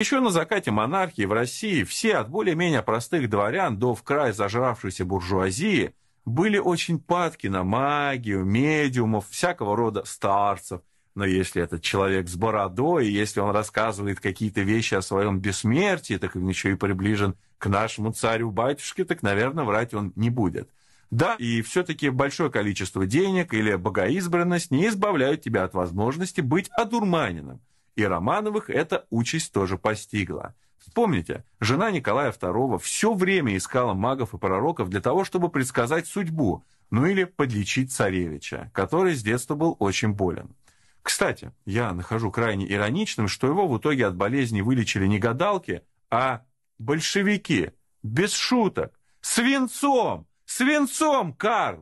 Еще на закате монархии в России все, от более-менее простых дворян до в край зажравшейся буржуазии, были очень падки на магию, медиумов, всякого рода старцев. Но если этот человек с бородой, если он рассказывает какие-то вещи о своем бессмертии, так он еще и приближен к нашему царю-батюшке, так, наверное, врать он не будет. Да, и все-таки большое количество денег или богоизбранность не избавляют тебя от возможности быть одурманенным и Романовых эта участь тоже постигла. Вспомните, жена Николая II все время искала магов и пророков для того, чтобы предсказать судьбу, ну или подлечить царевича, который с детства был очень болен. Кстати, я нахожу крайне ироничным, что его в итоге от болезни вылечили не гадалки, а большевики. Без шуток. Свинцом! Свинцом, Карл!